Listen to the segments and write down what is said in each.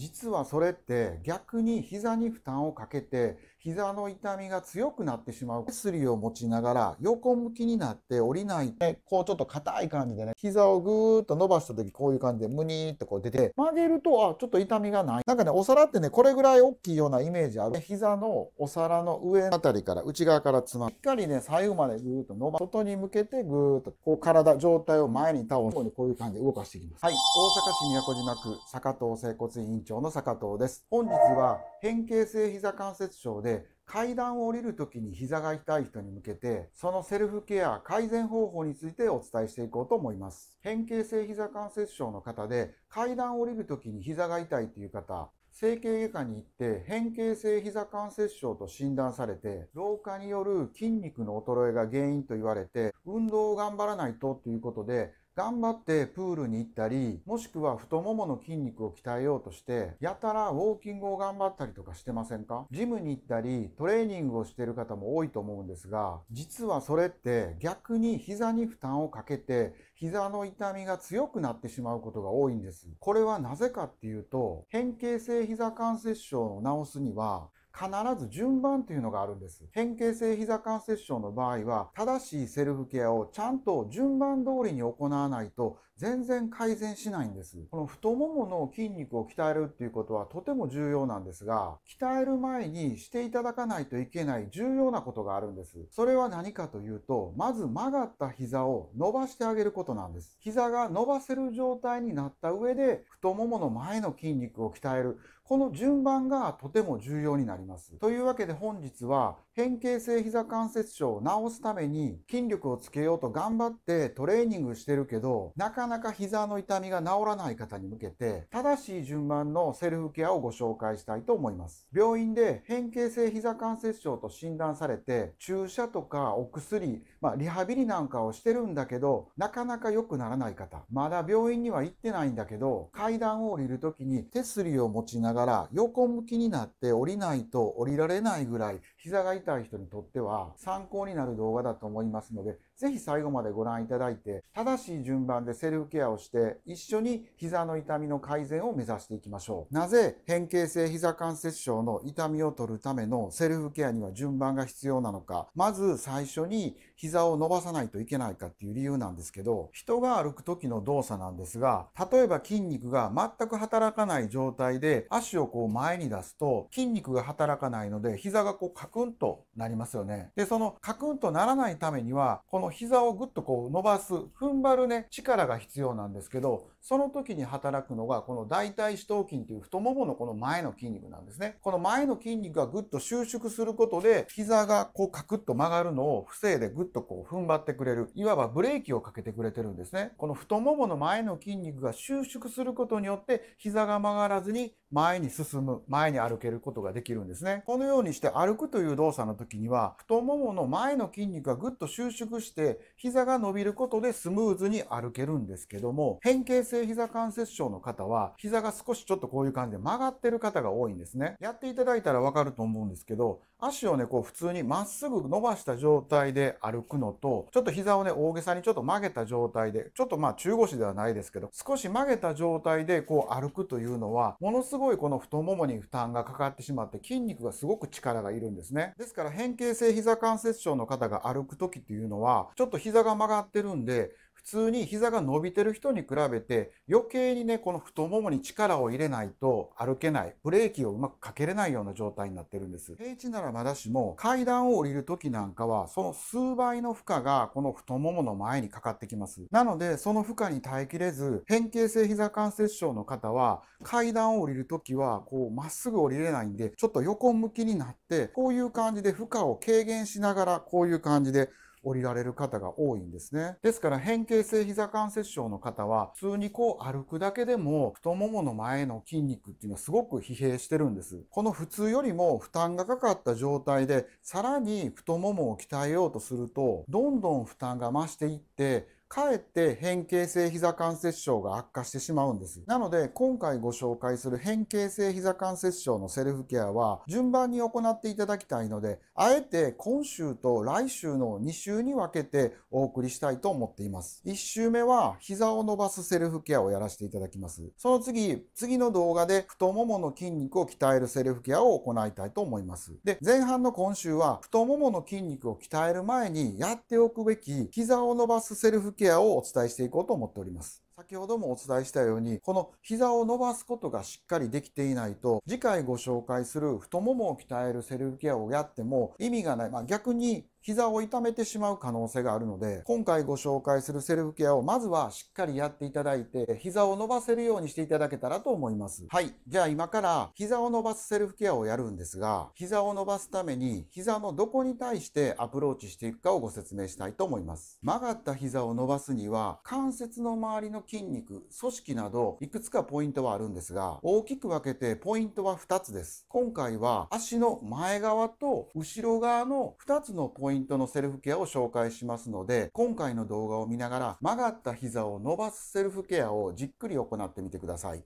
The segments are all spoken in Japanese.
実はそれって逆に膝に負担をかけて膝の痛みが強くなってしまう薬を持ちながら横向きになって降りないでこうちょっと硬い感じでね膝をぐーっと伸ばした時こういう感じでムニーってこう出て曲げるとあちょっと痛みがないなんかねお皿ってねこれぐらい大きいようなイメージある膝のお皿の上あたりから内側からつましっかりね左右までぐーっと伸ば外に向けてぐーっとこう体状態を前に倒すこういう感じで動かしていきますはい大阪市古島区坂東整骨院長長の坂東です。本日は変形性膝関節症で階段を降りる時に膝が痛い人に向けて、そのセルフケア改善方法についてお伝えしていこうと思います。変形性膝関節症の方で階段を降りる時に膝が痛いという方、整形外科に行って変形性膝関節症と診断されて老化による筋肉の衰えが原因と言われて運動を頑張らないとということで頑張ってプールに行ったり、もしくは太ももの筋肉を鍛えようとして、やたらウォーキングを頑張ったりとかしてませんかジムに行ったり、トレーニングをしてる方も多いと思うんですが、実はそれって逆に膝に負担をかけて、膝の痛みが強くなってしまうことが多いんです。これはなぜかっていうと、変形性膝関節症を治すには、必ず順番というのがあるんです。変形性膝関節症の場合は、正しいセルフケアをちゃんと順番通りに行わないと、全然改善しないんです。この太ももの筋肉を鍛えるっていうことはとても重要なんですが、鍛える前にしていただかないといけない重要なことがあるんです。それは何かというと、まず曲がった膝を伸ばしてあげることなんです。膝が伸ばせる状態になった上で、太ももの前の筋肉を鍛える。この順番がとても重要になります。というわけで本日は変形性膝関節症を治すために筋力をつけようと頑張ってトレーニングしてるけどなかなか膝の痛みが治らない方に向けて正しい順番のセルフケアをご紹介したいと思います。病院で変形性膝関節症と診断されて注射とかお薬、まあ、リハビリなんかをしてるんだけどなかなか良くならない方まだ病院には行ってないんだけど階段を降りる時に手すりを持ちながらがら横向きになって降りないと降りられないぐらい膝が痛い人にとっては参考になる動画だと思いますのでぜひ最後までご覧いただいて、正しい順番でセルフケアをして、一緒に膝の痛みの改善を目指していきましょう。なぜ変形性膝関節症の痛みを取るためのセルフケアには順番が必要なのか、まず最初に膝を伸ばさないといけないかっていう理由なんですけど、人が歩く時の動作なんですが、例えば筋肉が全く働かない状態で足をこう前に出すと筋肉が働かないので膝がこうカクンとなりますよね。で、そのカクンとならないためには、この膝をぐっとこう伸ばす、踏ん張るね、力が必要なんですけど、その時に働くのが、この大腿四頭筋という太もものこの前の筋肉なんですね。この前の筋肉がぐっと収縮することで、膝がこうカクッと曲がるのを防いでぐっとこう踏ん張ってくれる、いわばブレーキをかけてくれてるんですね。この太ももの前の筋肉が収縮することによって、膝が曲がらずに前に進む、前に歩けることができるんですね。このようにして歩くという動作の時には、太ももの前の筋肉がぐっと収縮して、膝が伸びることでスムーズに歩けるんですけども、変形性膝関節症の方は、膝が少しちょっとこういう感じで曲がってる方が多いんですね。やっていただいたらわかると思うんですけど、足をね、こう普通にまっすぐ伸ばした状態で歩くのと、ちょっと膝をね、大げさにちょっと曲げた状態で、ちょっとまあ中腰ではないですけど、少し曲げた状態でこう歩くというのは、ものすごいこの太ももに負担がかかってしまって、筋肉がすごく力がいるんですね。ですから変形性膝関節症の方が歩く時っていうのは、ちょっと膝が曲がってるんで、普通に膝が伸びてる人に比べて余計にねこの太ももに力を入れないと歩けないブレーキをうまくかけれないような状態になってるんです平地ならまだしも階段を降りる時なんかはその数倍の負荷がこの太ももの前にかかってきますなのでその負荷に耐えきれず変形性膝関節症の方は階段を降りる時はこうまっすぐ降りれないんでちょっと横向きになってこういう感じで負荷を軽減しながらこういう感じで降りられる方が多いんですね。ですから変形性膝関節症の方は普通にこう歩くだけでも太ももの前の筋肉っていうのはすごく疲弊してるんです。この普通よりも負担がかかった状態でさらに太ももを鍛えようとするとどんどん負担が増していってかえって変形性膝関節症が悪化してしまうんです。なので、今回ご紹介する変形性膝関節症のセルフケアは、順番に行っていただきたいので、あえて今週と来週の2週に分けてお送りしたいと思っています。1週目は、膝を伸ばすセルフケアをやらせていただきます。その次、次の動画で太ももの筋肉を鍛えるセルフケアを行いたいと思います。で、前半の今週は、太ももの筋肉を鍛える前にやっておくべき、膝を伸ばすセルフケアケアをお伝えしていこうと思っております。先ほどもお伝えしたように、この膝を伸ばすことがしっかりできていないと、次回ご紹介する太ももを鍛えるセルフケアをやっても意味がない。まあ、逆に膝を痛めてしまう可能性があるので、今回ご紹介するセルフケアをまずはしっかりやっていただいて、膝を伸ばせるようにしていただけたらと思います。はい。じゃあ今から膝を伸ばすセルフケアをやるんですが、膝を伸ばすために膝のどこに対してアプローチしていくかをご説明したいと思います。曲がった膝を伸ばすには、関節の周りの筋肉、組織など、いくつかポイントはあるんですが、大きく分けてポイントは2つです。今回は足の前側と後ろ側の2つのポイントポイントのセルフケアを紹介しますので、今回の動画を見ながら曲がった膝を伸ばすセルフケアをじっくり行ってみてください。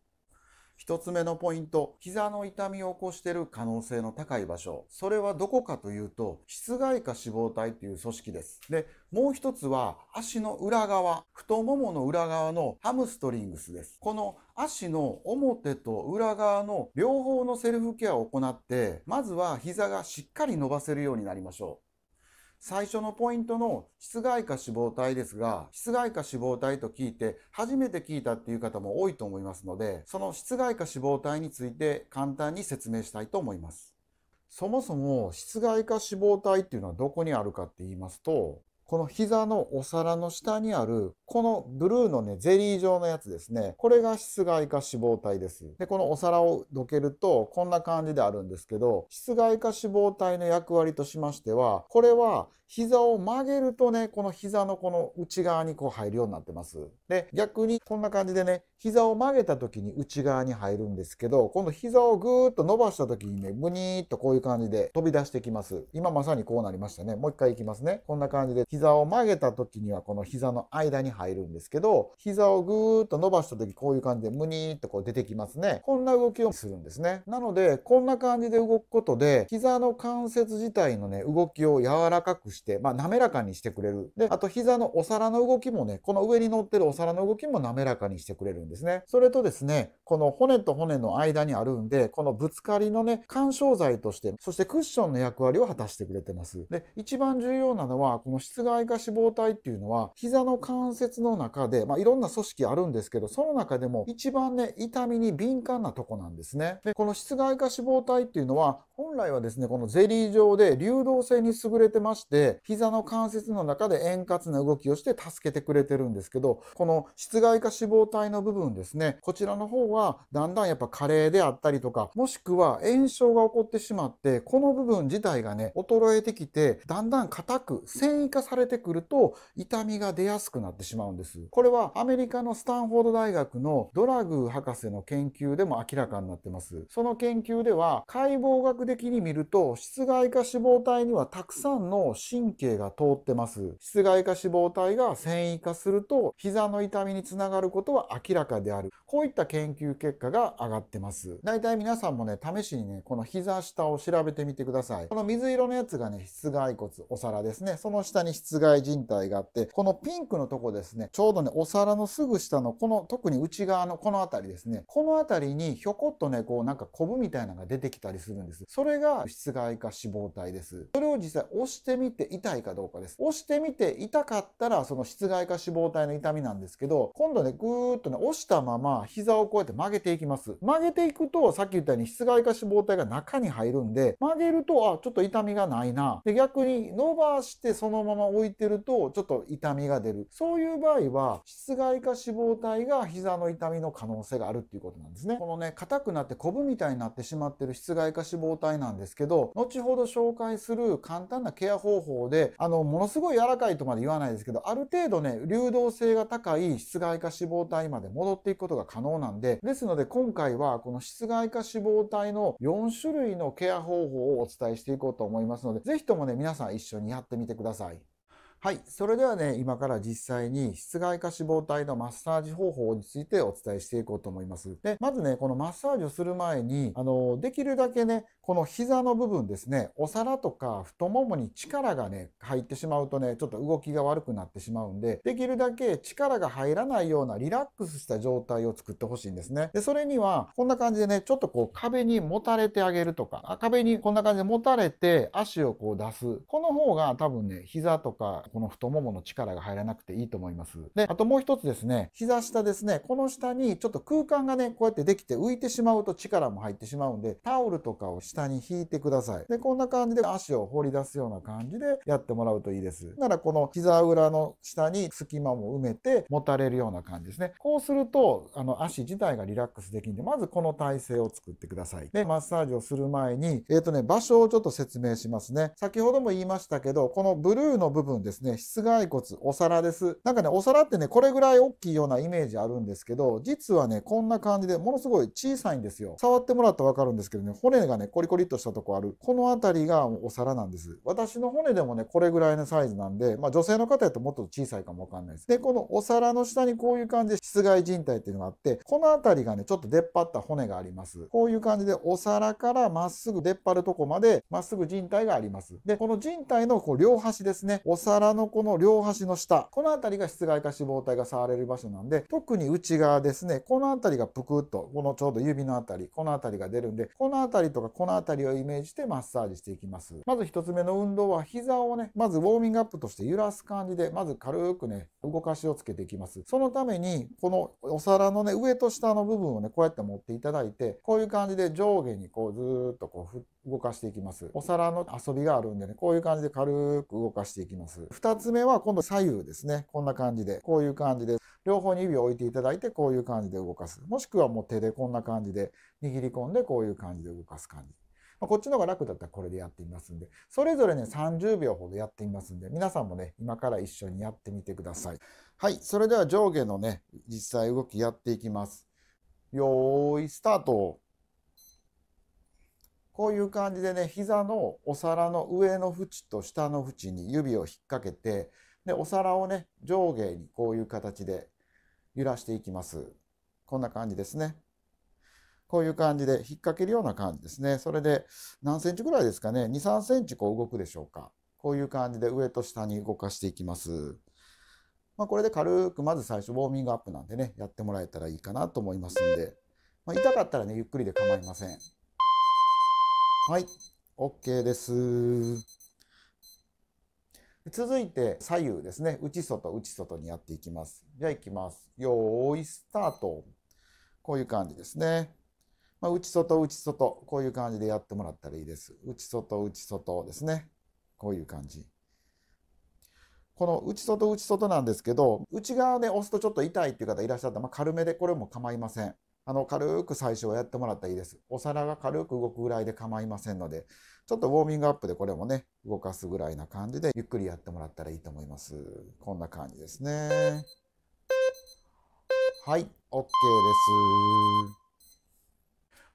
一つ目のポイント、膝の痛みを起こしている可能性の高い場所。それはどこかというと、室外下脂肪体という組織です。で、もう一つは足の裏側、太ももの裏側のハムストリングスです。この足の表と裏側の両方のセルフケアを行って、まずは膝がしっかり伸ばせるようになりましょう。最初のポイントの室外化脂肪体ですが、室外化脂肪体と聞いて初めて聞いたっていう方も多いと思いますので、その室外化脂肪体について簡単に説明したいと思います。そもそも室外化脂肪体っていうのはどこにあるかって言いますと、この膝のお皿の下にある、このブルーのね、ゼリー状のやつですね。これが室外化脂肪体です。で、このお皿をどけると、こんな感じであるんですけど、室外化脂肪体の役割としましては、これは膝を曲げるとね、この膝のこの内側にこう入るようになってます。で、逆にこんな感じでね、膝を曲げた時に内側に入るんですけど、今度膝をぐーっと伸ばした時にね、ぐにーっとこういう感じで飛び出してきます。今まさにこうなりましたね。もう一回いきますね。こんな感じで、膝を曲げた時にはこの膝の間に入るんですけど、膝をぐーっと伸ばした時こういう感じでむにーっとこう出てきますね。こんな動きをするんですね。なので、こんな感じで動くことで、膝の関節自体のね、動きを柔らかくしてして、まあ、滑らかにしてくれるであと膝のお皿の動きもねこの上に乗ってるお皿の動きも滑らかにしてくれるんですねそれとですねこの骨と骨の間にあるんでこのぶつかりのね緩衝材としてそしてクッションの役割を果たしてくれてますで一番重要なのはこの室外化脂肪体っていうのは膝の関節の中で、まあ、いろんな組織あるんですけどその中でも一番ね痛みに敏感なとこなんですねでこの室外化脂肪体っていうのは本来はですね、このゼリー状で流動性に優れてまして、膝の関節の中で円滑な動きをして助けてくれてるんですけど、この室外化脂肪体の部分ですね、こちらの方はだんだんやっぱ加齢であったりとか、もしくは炎症が起こってしまって、この部分自体がね、衰えてきて、だんだん硬く繊維化されてくると痛みが出やすくなってしまうんです。これはアメリカのスタンフォード大学のドラグー博士の研究でも明らかになってます。その研究では解剖学的に見ると、室外化脂肪体にはたくさんの神経が通ってます。室外化脂肪体が繊維化すると、膝の痛みにつながることは明らかである。こういった研究結果が上がってます。大体皆さんもね、試しにね、この膝下を調べてみてください。この水色のやつがね、室外骨、お皿ですね。その下に室外人体があって、このピンクのとこですね、ちょうどね、お皿のすぐ下のこの、特に内側のこの辺りですね。この辺りにひょこっとね、こうなんかコブみたいなのが出てきたりするんです。それが室外化脂肪体です。それを実際押してみて痛いかどうかです。押してみて痛かったら、その室外化脂肪体の痛みなんですけど、今度ね、ぐーっとね、押したまま膝をこうやって曲げていきます。曲げていくと、さっき言ったように室外化脂肪体が中に入るんで、曲げると、あ、ちょっと痛みがないな。で、逆に伸ばしてそのまま置いてると、ちょっと痛みが出る。そういう場合は、室外化脂肪体が膝の痛みの可能性があるっていうことなんですね。このね、硬くなってコブみたいになってしまってる室外化脂肪態なんですけど、後ほど紹介する簡単なケア方法で、あの、ものすごい柔らかいとまで言わないですけど、ある程度ね、流動性が高い室外化脂肪体まで戻っていくことが可能なんで、ですので今回はこの室外化脂肪体の4種類のケア方法をお伝えしていこうと思いますので、ぜひともね、皆さん一緒にやってみてください。はい。それではね、今から実際に室外化脂肪体のマッサージ方法についてお伝えしていこうと思います。で、まずね、このマッサージをする前に、あの、できるだけね、この膝の部分ですね、お皿とか太ももに力がね、入ってしまうとね、ちょっと動きが悪くなってしまうんで、できるだけ力が入らないようなリラックスした状態を作ってほしいんですね。で、それには、こんな感じでね、ちょっとこう壁にもたれてあげるとか、壁にこんな感じで持たれて足をこう出す。この方が多分ね、膝とかこの太ももの力が入らなくていいと思います。で、あともう一つですね、膝下ですね、この下にちょっと空間がね、こうやってできて浮いてしまうと力も入ってしまうんで、タオルとかを下に引いてください。で、こんな感じで足を放り出すような感じでやってもらうといいです。ならこの膝裏の下に隙間も埋めて持たれるような感じですね。こうすると、あの足自体がリラックスできるんで、まずこの体勢を作ってください。で、マッサージをする前に、えっ、ー、とね、場所をちょっと説明しますね。先ほども言いましたけど、このブルーの部分ですねね、室外骨、お皿です。なんかね、お皿ってね、これぐらい大きいようなイメージあるんですけど、実はね、こんな感じでものすごい小さいんですよ。触ってもらったら分かるんですけどね、骨がね、コリコリっとしたとこある。この辺りがお皿なんです。私の骨でもね、これぐらいのサイズなんで、まあ女性の方やともっと小さいかもわかんないです。で、このお皿の下にこういう感じで室外靭帯っていうのがあって、この辺りがね、ちょっと出っ張った骨があります。こういう感じでお皿からまっすぐ出っ張るとこまで、まっすぐ靭帯があります。で、この靭帯のこう両端ですね、お皿のこの両端の下この辺りが室外化脂肪体が触れる場所なんで特に内側ですねこの辺りがぷくっとこのちょうど指の辺りこの辺りが出るんでこの辺りとかこの辺りをイメージしてマッサージしていきますまず1つ目の運動は膝をねまずウォーミングアップとして揺らす感じでまず軽くね動かしをつけていきますそのためにこのお皿のね上と下の部分をねこうやって持っていただいてこういう感じで上下にこうずっとこう振っ動かしていきます。お皿の遊びがあるんでね、こういう感じで軽く動かしていきます。2つ目は今度左右ですね。こんな感じで、こういう感じで、両方に指を置いていただいて、こういう感じで動かす。もしくはもう手でこんな感じで握り込んで、こういう感じで動かす感じ。まこっちの方が楽だったらこれでやってみますんで、それぞれね、30秒ほどやってみますんで、皆さんもね、今から一緒にやってみてください。はい、それでは上下のね、実際動きやっていきます。よーい、スタートこういう感じでね膝のお皿の上の縁と下の縁に指を引っ掛けてでお皿をね上下にこういう形で揺らしていきますこんな感じですねこういう感じで引っ掛けるような感じですねそれで何センチぐらいですかね23センチこう動くでしょうかこういう感じで上と下に動かしていきますまあ、これで軽くまず最初ウォーミングアップなんでねやってもらえたらいいかなと思いますんで、まあ、痛かったらねゆっくりで構いません。はい、OK です。続いて左右ですね。内外、内外にやっていきます。じゃあいきます。よーい、スタート。こういう感じですね。まあ、内外、内外、こういう感じでやってもらったらいいです。内外、内外ですね。こういう感じ。この内外、内外なんですけど、内側で、ね、押すとちょっと痛いっていう方いらっしゃったら、まあ、軽めでこれも構いません。あの軽く最初はやってもらったらいいです。お皿が軽く動くぐらいで構いませんので、ちょっとウォーミングアップでこれもね、動かすぐらいな感じでゆっくりやってもらったらいいと思います。こんな感じですね。はい、OK です。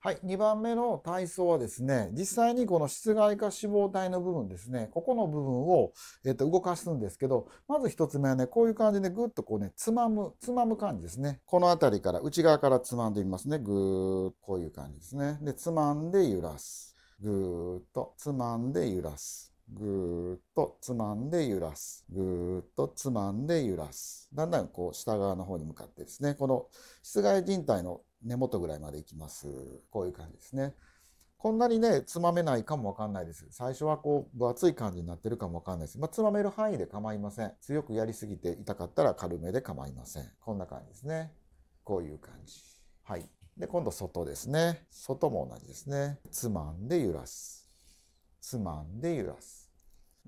はい、2番目の体操はですね、実際にこの室外化脂肪体の部分ですね、ここの部分を、えっと、動かすんですけど、まず1つ目はね、こういう感じでぐっとこうね、つまむ、つまむ感じですね。この辺りから、内側からつまんでみますね。ぐーっとこういう感じですね。で、つまんで揺らす。ぐーっとつまんで揺らす。ぐーっとつまんで揺らす。ぐーっとつまんで揺らす。だんだんこう下側の方に向かってですね、この室外人体の根元ぐらいまでいきます。こういう感じですね。こんなにね、つまめないかもわかんないです。最初はこう、分厚い感じになってるかもわかんないです。まあ、つまめる範囲で構いません。強くやりすぎて痛かったら軽めで構いません。こんな感じですね。こういう感じ。はい。で、今度外ですね。外も同じですね。つまんで揺らす。つまんで揺らす。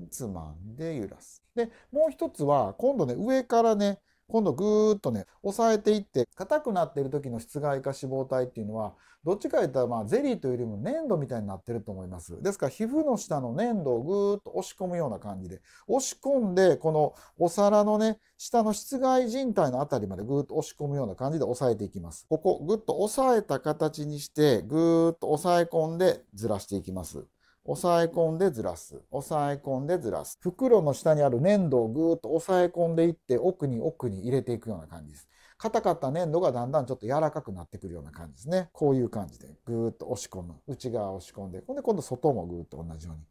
つまんで揺らす。で、もう一つは、今度ね、上からね、今度ぐーっとね押さえていって硬くなってる時の室外化脂肪体っていうのはどっちか言ったらまあゼリーというよりも粘土みたいになってると思いますですから皮膚の下の粘土をぐーっと押し込むような感じで押し込んでこのお皿のね下の室外人体の辺りまでぐーっと押し込むような感じで押さえていきますここぐっと押さえた形にしてぐーっと押さえ込んでずらしていきます押さえ込んでずらす押さえ込んでずらす袋の下にある粘土をぐーっと押さえ込んでいって奥に奥に入れていくような感じです硬かった粘土がだんだんちょっと柔らかくなってくるような感じですねこういう感じでぐーっと押し込む内側押し込んでほんで今度外もぐーっと同じように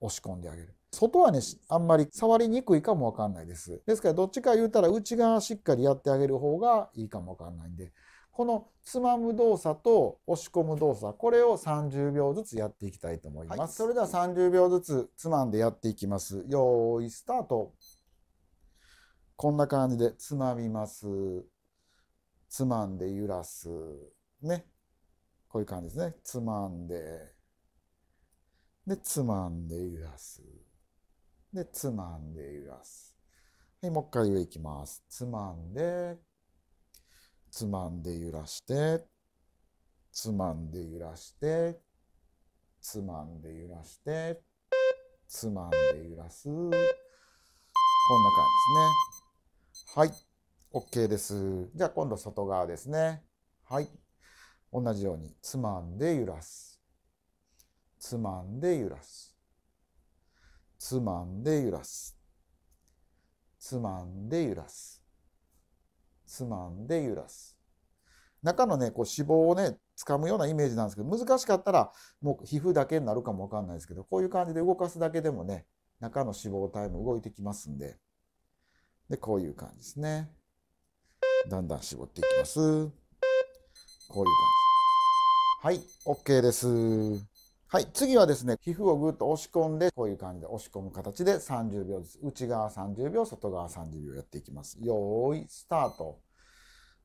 押し込んであげる外はねあんまり触りにくいかもわかんないですですからどっちか言うたら内側しっかりやってあげる方がいいかもわかんないんでこのつまむ動作と押し込む動作これを30秒ずつやっていきたいと思います、はい、それでは30秒ずつつまんでやっていきますよーいスタートこんな感じでつまみますつまんで揺らすねこういう感じですねつまんででつまんで揺らすでつまんで揺らすはいもう一回上いきますつまんでつまんで揺らしてつまんで揺らしてつまんで揺らしてつまんで揺らすこんな感じですねはい OK ですじゃあ今度外側ですねはい同じようにつまんで揺らすつまんで揺らすつまんで揺らすつまんで揺らすつまんで揺らす。中のねこう脂肪をね掴むようなイメージなんですけど難しかったらもう皮膚だけになるかも分かんないですけどこういう感じで動かすだけでもね中の脂肪体も動いてきますんででこういう感じですねだんだん絞っていきますこういう感じはい OK ですはい、次はですね、皮膚をぐっと押し込んで、こういう感じで押し込む形で30秒ずつ、内側30秒、外側30秒やっていきます。よーい、スタート。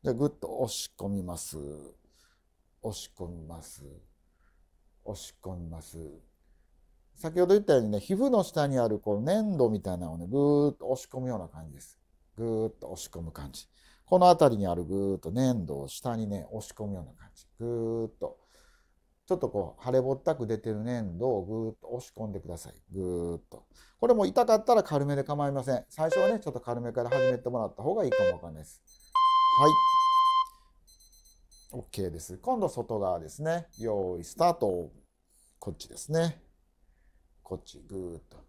じゃあ、ぐっと押し込みます。押し込みます。押し込みます。先ほど言ったようにね、皮膚の下にあるこう粘土みたいなのをね、ぐーっと押し込むような感じです。ぐーっと押し込む感じ。この辺りにあるぐーっと粘土を下にね、押し込むような感じ。ぐーっと。ちょっとこう腫れぼったく出てる粘土をぐーっと押し込んでくださいぐーっとこれも痛かったら軽めで構いません最初はねちょっと軽めから始めてもらった方がいいかもわかんないですはい OK です今度外側ですね用意スタートこっちですねこっちぐーっと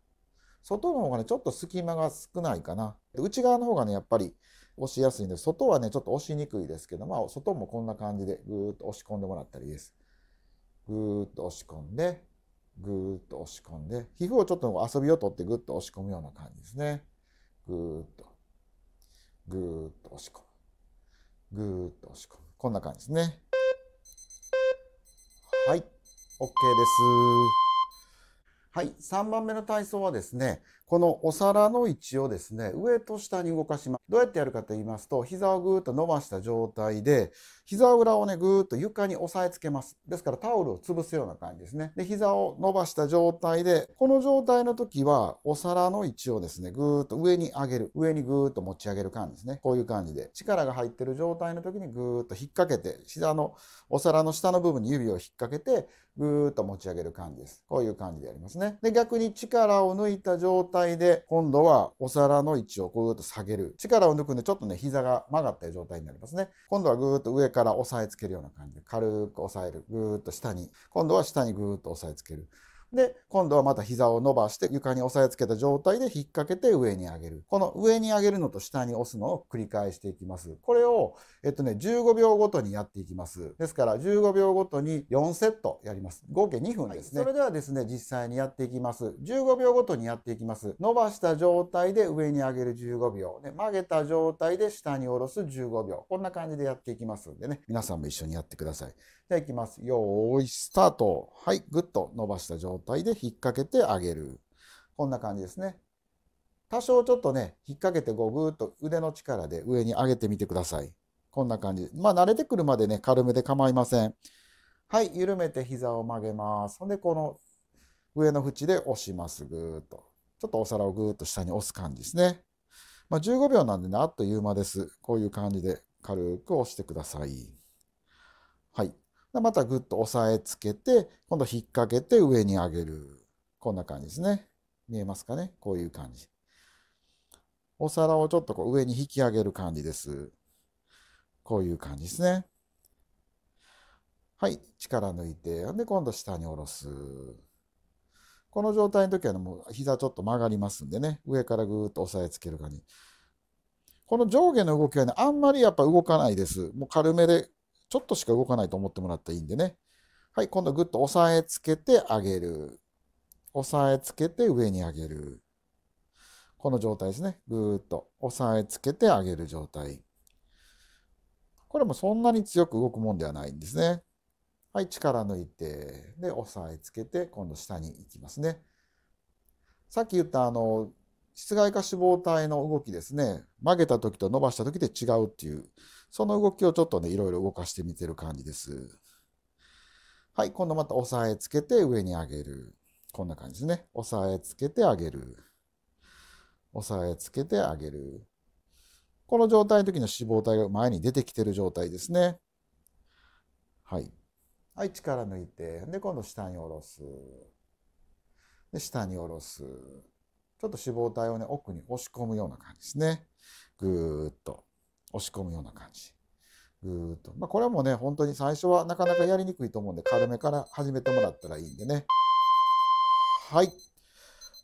外の方がねちょっと隙間が少ないかな内側の方がねやっぱり押しやすいんで外はねちょっと押しにくいですけどまあ外もこんな感じでぐーっと押し込んでもらったりですぐーっと押し込んで、ぐーっと押し込んで、皮膚をちょっと遊びを取ってぐっと押し込むような感じですね。ぐーっと、ぐーっと押し込む。ぐーっと押し込む。こんな感じですね。はい、OK です。はい、3番目の体操はですね、このお皿の位置をですね、上と下に動かします。どうやってやるかと言いますと、膝をぐーっと伸ばした状態で、膝裏をね、ぐーっと床に押さえつけます。ですからタオルを潰すような感じですね。で、膝を伸ばした状態で、この状態の時は、お皿の位置をですね、ぐーっと上に上げる。上にぐーっと持ち上げる感じですね。こういう感じで。力が入ってる状態の時にぐーっと引っ掛けて、膝の、お皿の下の部分に指を引っ掛けて、ぐーっと持ち上げる感じです。こういう感じでやりますね。で、逆に力を抜いた状態態で今度はお皿の位置をぐーっと下げる力を抜くんでちょっとね膝が曲がった状態になりますね今度はぐーっと上から押さえつけるような感じで軽く押さえるぐーっと下に今度は下にぐーっと押さえつけるで、今度はまた膝を伸ばして床に押さえつけた状態で引っ掛けて上に上げる。この上に上げるのと下に押すのを繰り返していきます。これを、えっとね、15秒ごとにやっていきます。ですから15秒ごとに4セットやります。合計2分ですね。はい、それではですね、実際にやっていきます。15秒ごとにやっていきます。伸ばした状態で上に上げる15秒。で曲げた状態で下に下ろす15秒。こんな感じでやっていきますんでね、皆さんも一緒にやってください。では、いきます。よーい、スタート。はい、ぐっと伸ばした状態で引っ掛けてあげる。こんな感じですね。多少ちょっとね、引っ掛けてこうぐーっと腕の力で上に上げてみてください。こんな感じ。まあ、慣れてくるまでね、軽めで構いません。はい、緩めて膝を曲げます。ほんで、この上の縁で押します。ぐーっと。ちょっとお皿をぐーっと下に押す感じですね。まあ、15秒なんでね、あっという間です。こういう感じで軽く押してください。はい。またぐっと押さえつけて、今度引っ掛けて上に上げる。こんな感じですね。見えますかねこういう感じ。お皿をちょっとこう上に引き上げる感じです。こういう感じですね。はい。力抜いて、で、今度下に下ろす。この状態の時は、ね、もう膝ちょっと曲がりますんでね、上からぐーっと押さえつける感じ。この上下の動きはね、あんまりやっぱ動かないです。もう軽めでちょっとしか動かないと思ってもらったらいいんでね。はい、今度グッと押さえつけて上げる。押さえつけて上に上げる。この状態ですね。ぐーっと押さえつけて上げる状態。これもそんなに強く動くもんではないんですね。はい、力抜いて、で、押さえつけて、今度下に行きますね。さっき言ったあの、室外化脂肪体の動きですね。曲げた時と伸ばした時で違うっていう、その動きをちょっとね、いろいろ動かしてみてる感じです。はい、今度また押さえつけて上に上げる。こんな感じですね。押さえつけて上げる。押さえつけて上げる。この状態の時の脂肪体が前に出てきてる状態ですね。はい。はい、力抜いて。で、今度下に下ろす。で、下に下ろす。ちょっと脂肪体をね、奥に押し込むような感じですね。ぐーっと。押し込むような感じ。ぐーっと。まあ、これはもうね、本当に最初はなかなかやりにくいと思うんで、軽めから始めてもらったらいいんでね。はい。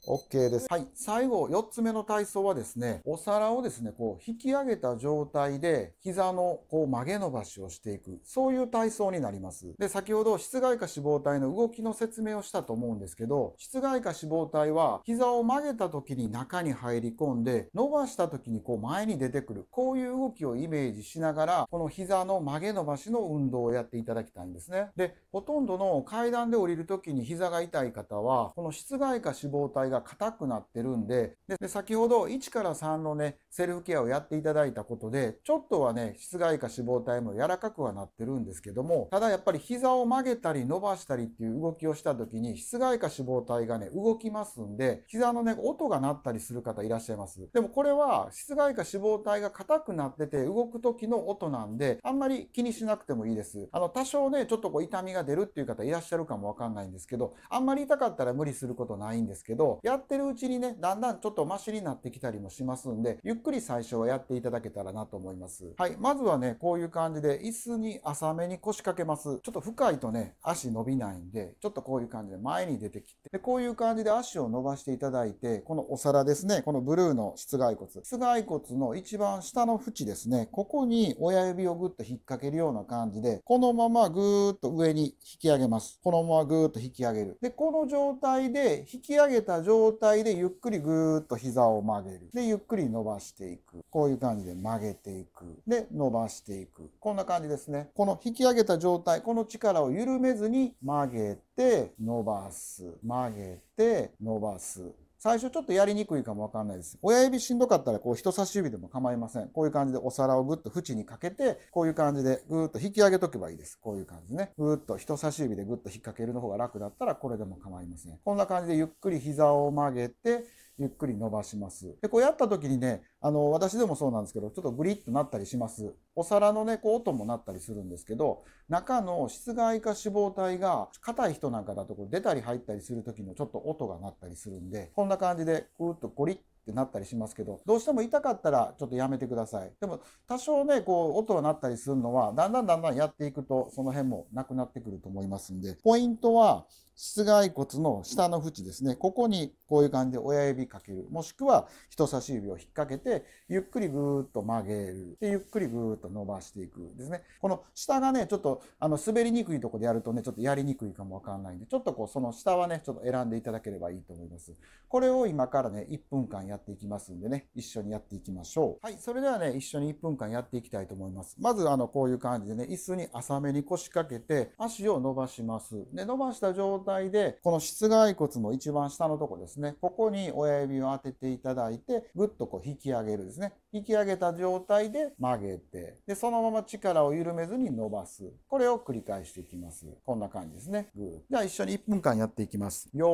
OK です。はい。最後、4つ目の体操はですね、お皿をですね、こう、引き上げた状態で、膝のこう曲げ伸ばしをしていく。そういう体操になります。で、先ほど、室外化脂肪体の動きの説明をしたと思うんですけど、室外化脂肪体は、膝を曲げた時に中に入り込んで、伸ばした時にこう前に出てくる。こういう動きをイメージしながら、この膝の曲げ伸ばしの運動をやっていただきたいんですね。で、ほとんどの階段で降りる時に膝が痛い方は、この室外化脂肪体が硬くなってるんでで先ほど1から3のねセルフケアをやっていただいたことでちょっとはね室外化脂肪体も柔らかくはなってるんですけどもただやっぱり膝を曲げたり伸ばしたりっていう動きをした時に室外化脂肪体がね動きますんで膝のね音が鳴ったりする方いらっしゃいますでもこれは室外化脂肪体が硬くなってて動く時の音なんであんまり気にしなくてもいいですあの多少ねちょっとこう痛みが出るっていう方いらっしゃるかもわかんないんですけどあんまり痛かったら無理することないんですけどやってるうちにね、だんだんちょっとマシになってきたりもしますんで、ゆっくり最初はやっていただけたらなと思います。はい。まずはね、こういう感じで、椅子に浅めに腰掛けます。ちょっと深いとね、足伸びないんで、ちょっとこういう感じで前に出てきて、でこういう感じで足を伸ばしていただいて、このお皿ですね、このブルーの室外骨、室外骨の一番下の縁ですね、ここに親指をぐっと引っ掛けるような感じで、このままぐーっと上に引き上げます。このままぐーっと引き上げる。で、この状態で引き上げた状状態でゆっくりぐーっと膝を曲げる。で、ゆっくり伸ばしていく。こういう感じで曲げていく。で、伸ばしていく。こんな感じですね。この引き上げた状態、この力を緩めずに曲げて、伸ばす。曲げて、伸ばす。最初ちょっとやりにくいかもわかんないです。親指しんどかったらこう人差し指でも構いません。こういう感じでお皿をぐっと縁にかけて、こういう感じでぐーっと引き上げとけばいいです。こういう感じね。ぐーっと人差し指でぐっと引っ掛けるの方が楽だったらこれでも構いません。こんな感じでゆっくり膝を曲げて、ゆっくり伸ばします。で、こうやった時にね、あの、私でもそうなんですけど、ちょっとグリッとなったりします。お皿のね、こう音もなったりするんですけど、中の室外化脂肪体が硬い人なんかだとこう出たり入ったりする時のちょっと音が鳴ったりするんで、こんな感じで、ぐるっとゴリッってなったりしますけどどうしても痛かったらちょっとやめてくださいでも多少ねこう音が鳴ったりするのはだんだんだんだんやっていくとその辺もなくなってくると思いますんでポイントは室外骨の下の縁ですねここにこういう感じで親指かけるもしくは人差し指を引っ掛けてゆっくりぐーっと曲げるでゆっくりぐーっと伸ばしていくですねこの下がねちょっとあの滑りにくいとこでやるとねちょっとやりにくいかもわかんないんでちょっとこうその下はねちょっと選んでいただければいいと思いますこれを今からね1分間やっていきますんでね、一緒にやっていきましょう。はい、それではね、一緒に1分間やっていきたいと思います。まず、あの、こういう感じでね、椅子に浅めに腰掛けて、足を伸ばします。で、伸ばした状態で、この室外骨の一番下のとこですね、ここに親指を当てていただいて、ぐっとこう引き上げるですね。引き上げた状態で曲げて、で、そのまま力を緩めずに伸ばす。これを繰り返していきます。こんな感じですね。グー。じゃあ一緒に1分間やっていきます。よ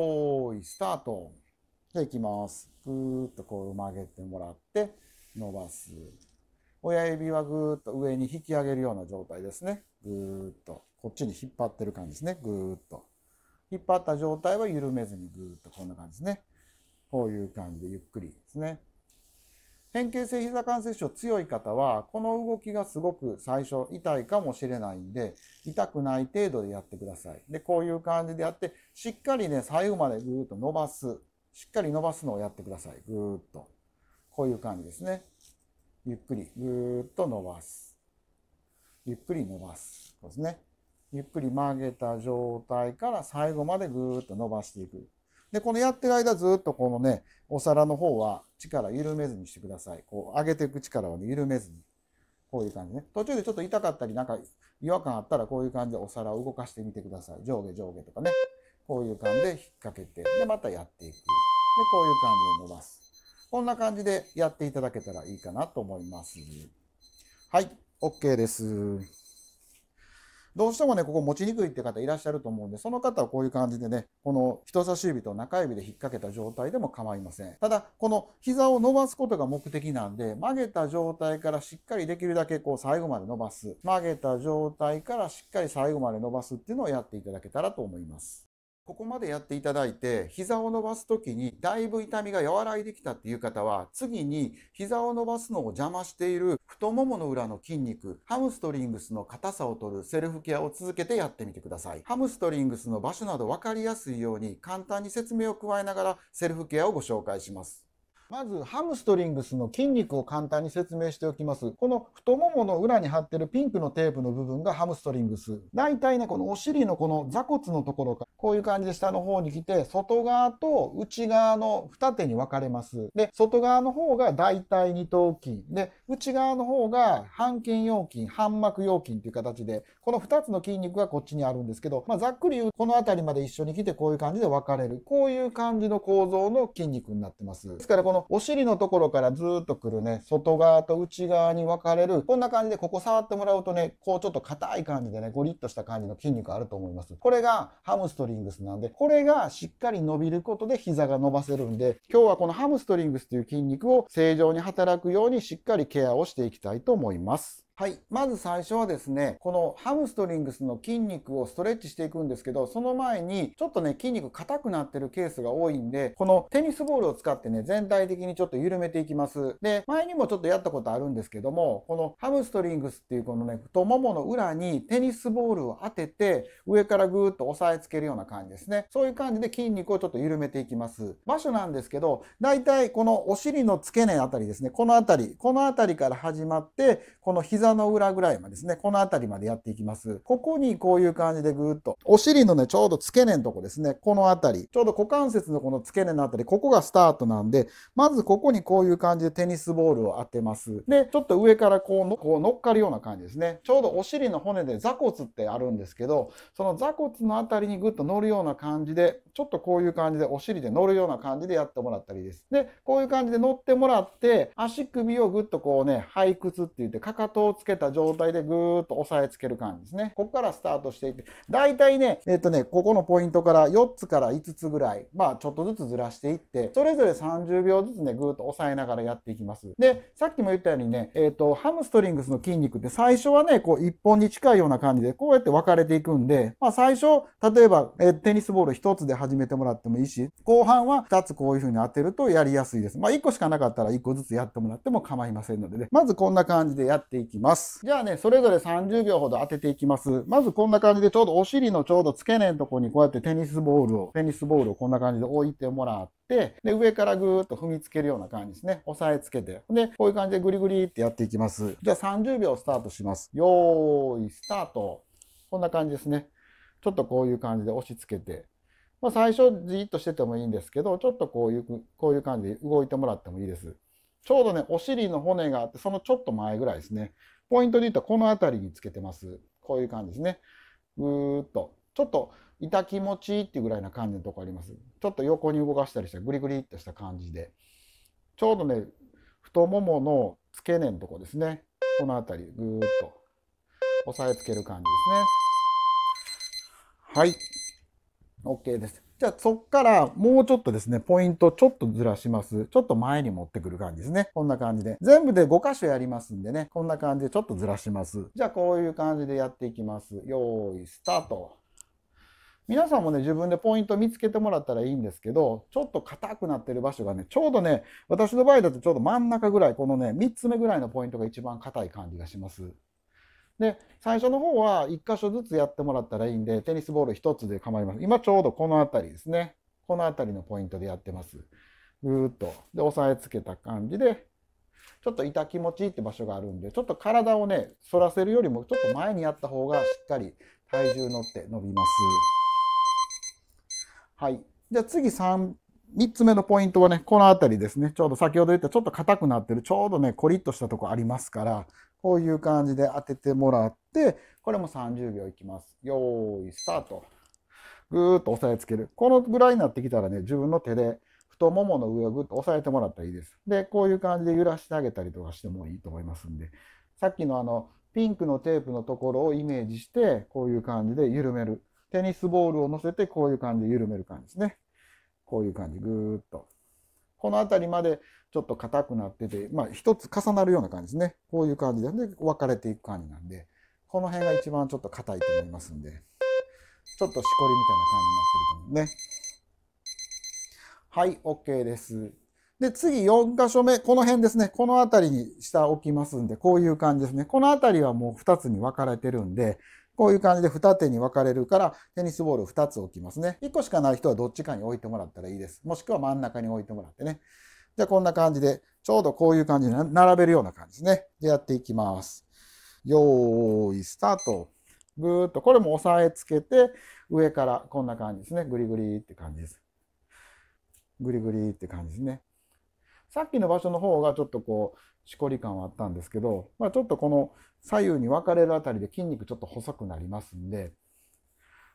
ーい、スタート。ゃあいきます。ぐーっとこう曲げてもらって伸ばす。親指はぐーっと上に引き上げるような状態ですね。ぐーっと。こっちに引っ張ってる感じですね。ぐーっと。引っ張った状態は緩めずにぐーっとこんな感じですね。こういう感じでゆっくりですね。変形性膝関節症強い方は、この動きがすごく最初痛いかもしれないんで、痛くない程度でやってください。で、こういう感じでやって、しっかりね、左右までぐーっと伸ばす。しっかり伸ばすのをやってください。ぐーっと。こういう感じですね。ゆっくり、ぐーっと伸ばす。ゆっくり伸ばす。そうですね。ゆっくり曲げた状態から最後までぐーっと伸ばしていく。で、このやってる間ずっとこのね、お皿の方は力緩めずにしてください。こう上げていく力は、ね、緩めずに。こういう感じね。途中でちょっと痛かったり、なんか違和感あったらこういう感じでお皿を動かしてみてください。上下上下とかね。こういう感じで引っ掛けて、で、またやっていく。で、こういう感じで伸ばす。こんな感じでやっていただけたらいいかなと思います。はい、OK です。どうしてもね、ここ持ちにくいって方いらっしゃると思うんで、その方はこういう感じでね、この人差し指と中指で引っ掛けた状態でも構いません。ただ、この膝を伸ばすことが目的なんで、曲げた状態からしっかりできるだけこう最後まで伸ばす。曲げた状態からしっかり最後まで伸ばすっていうのをやっていただけたらと思います。ここまでやっていただいて、膝を伸ばすときにだいぶ痛みが和らいできたっていう方は、次に膝を伸ばすのを邪魔している太ももの裏の筋肉、ハムストリングスの硬さを取るセルフケアを続けてやってみてください。ハムストリングスの場所など分かりやすいように簡単に説明を加えながらセルフケアをご紹介します。まずハムストリングスの筋肉を簡単に説明しておきます。この太ももの裏に貼ってるピンクのテープの部分がハムストリングス。大体ね、このお尻のこの座骨のところが、こういう感じで下の方に来て、外側と内側の二手に分かれます。で、外側の方が大体二頭筋。で、内側の方が半筋腰筋、半膜腰筋という形で、この二つの筋肉がこっちにあるんですけど、まあ、ざっくり言うこの辺りまで一緒に来てこういう感じで分かれる。こういう感じの構造の筋肉になってます。ですからこののお尻のところからずっとくるね、外側と内側に分かれる、こんな感じでここ触ってもらうとね、こうちょっと硬い感じでね、ゴリッとした感じの筋肉あると思います。これがハムストリングスなんで、これがしっかり伸びることで膝が伸ばせるんで、今日はこのハムストリングスという筋肉を正常に働くようにしっかりケアをしていきたいと思います。はい。まず最初はですね、このハムストリングスの筋肉をストレッチしていくんですけど、その前にちょっとね、筋肉硬くなってるケースが多いんで、このテニスボールを使ってね、全体的にちょっと緩めていきます。で、前にもちょっとやったことあるんですけども、このハムストリングスっていうこのね、太ももの裏にテニスボールを当てて、上からぐーっと押さえつけるような感じですね。そういう感じで筋肉をちょっと緩めていきます。場所なんですけど、だいたいこのお尻の付け根あたりですね、このあたり、このあたりから始まって、この膝の裏ぐらいまでですね、この辺りまでやっていきます。ここにこういう感じでぐーっと、お尻のね、ちょうど付け根のとこですね、この辺り、ちょうど股関節のこの付け根の辺り、ここがスタートなんで、まずここにこういう感じでテニスボールを当てます。で、ちょっと上からこうのこう乗っかるような感じですね。ちょうどお尻の骨で座骨ってあるんですけど、その座骨の辺りにぐっと乗るような感じで、ちょっとこういう感じでお尻で乗るような感じでやってもらったりです。で、こういう感じで乗ってもらって、足首をぐっとこうね、背屈って言って、かかとをつけた状態でぐーっと押さえつける感じですね。ここからスタートしていって、だいたいね、えっとね、ここのポイントから4つから5つぐらい、まあちょっとずつずらしていって、それぞれ30秒ずつね、ぐーっと押さえながらやっていきます。で、さっきも言ったようにね、えっと、ハムストリングスの筋肉って最初はね、こう1本に近いような感じで、こうやって分かれていくんで、まあ最初、例えば、えテニスボール1つで始めてもらってもいいし、後半は2つこういう風に当てるとやりやすいです。まあ1個しかなかったら1個ずつやってもらっても構いませんのでね、まずこんな感じでやっていきます。ます。じゃあね、それぞれ30秒ほど当てていきます。まずこんな感じでちょうどお尻のちょうど付け根のとこにこうやってテニスボールを、テニスボールをこんな感じで置いてもらって、で、上からぐーっと踏みつけるような感じですね。押さえつけて。で、こういう感じでグリグリってやっていきます。じゃあ30秒スタートします。よーい、スタート。こんな感じですね。ちょっとこういう感じで押し付けて。まあ、最初じーっとしててもいいんですけど、ちょっとこういう、こういう感じで動いてもらってもいいです。ちょうどね、お尻の骨があって、そのちょっと前ぐらいですね。ポイントで言うとこの辺りにつけてます。こういう感じですね。ぐーっと。ちょっと痛気持ちいいっていうぐらいな感じのとこあります。ちょっと横に動かしたりしたグリグリっとした感じで。ちょうどね、太ももの付け根のとこですね。この辺り、ぐーっと押さえつける感じですね。はい。OK です。じゃあそっからもうちょっとですね、ポイントちょっとずらします。ちょっと前に持ってくる感じですね。こんな感じで。全部で5箇所やりますんでね、こんな感じでちょっとずらします。じゃあこういう感じでやっていきます。よーい、スタート。皆さんもね、自分でポイント見つけてもらったらいいんですけど、ちょっと硬くなってる場所がね、ちょうどね、私の場合だとちょうど真ん中ぐらい、このね、3つ目ぐらいのポイントが一番硬い感じがします。で、最初の方は1箇所ずつやってもらったらいいんで、テニスボール1つで構います。今ちょうどこの辺りですね。この辺りのポイントでやってます。ぐーっと。で、押さえつけた感じで、ちょっと痛気持ちいいって場所があるんで、ちょっと体をね、反らせるよりもちょっと前にやった方がしっかり体重乗って伸びます。はい。じゃあ次3、3つ目のポイントはね、この辺りですね。ちょうど先ほど言ったちょっと硬くなってる、ちょうどね、コリッとしたとこありますから、こういう感じで当ててもらって、これも30秒いきます。よーい、スタート。ぐーっと押さえつける。このぐらいになってきたらね、自分の手で太ももの上をぐっと押さえてもらったらいいです。で、こういう感じで揺らしてあげたりとかしてもいいと思いますんで、さっきのあの、ピンクのテープのところをイメージして、こういう感じで緩める。テニスボールを乗せて、こういう感じで緩める感じですね。こういう感じ、ぐーっと。この辺りまでちょっと硬くなってて、まあ一つ重なるような感じですね。こういう感じで、ね、分かれていく感じなんで、この辺が一番ちょっと硬いと思いますんで、ちょっとしこりみたいな感じになってると思うんでね。はい、OK です。で、次4箇所目、この辺ですね。この辺りに下置きますんで、こういう感じですね。この辺りはもう2つに分かれてるんで、こういう感じで二手に分かれるから、テニスボール2つ置きますね。1個しかない人はどっちかに置いてもらったらいいです。もしくは真ん中に置いてもらってね。じゃあこんな感じで、ちょうどこういう感じで並べるような感じですね。で、やっていきます。よーい、スタート。ぐーっと、これも押さえつけて、上からこんな感じですね。ぐりぐりって感じです。ぐりぐりって感じですね。さっきの場所の方がちょっとこう、しこり感はあったんですけど、まあ、ちょっとこの左右に分かれるあたりで筋肉ちょっと細くなりますんで、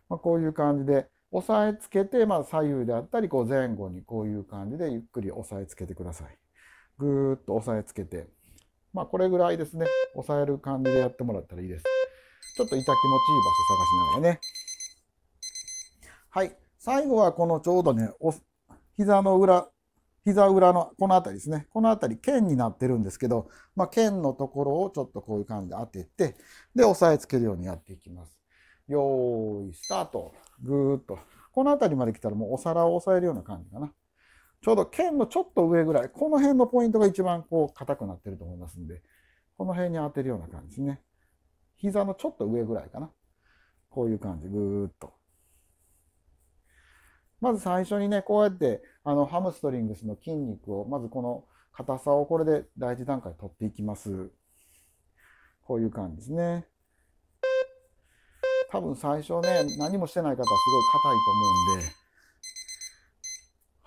まあ、こういう感じで、押さえつけて、まあ、左右であったりこう前後にこういう感じでゆっくり押さえつけてください。ぐーっと押さえつけて、まあ、これぐらいですね押さえる感じでやってもらったらいいです。ちょっと痛気持ちいい場所探しながらね。はい。最後はこのちょうどね、お膝の裏、膝裏のこの辺りですね。この辺り、剣になってるんですけど、まあ、剣のところをちょっとこういう感じで当てて、で、押さえつけるようにやっていきます。よーい、スタート。ぐーっと。この辺りまで来たらもうお皿を押さえるような感じかな。ちょうど剣のちょっと上ぐらい、この辺のポイントが一番こう硬くなってると思いますんで、この辺に当てるような感じですね。膝のちょっと上ぐらいかな。こういう感じ、ぐーっと。まず最初にね、こうやってあのハムストリングスの筋肉を、まずこの硬さをこれで第一段階取っていきます。こういう感じですね。多分最初ね何もしてない方はすごい硬いと思うんで。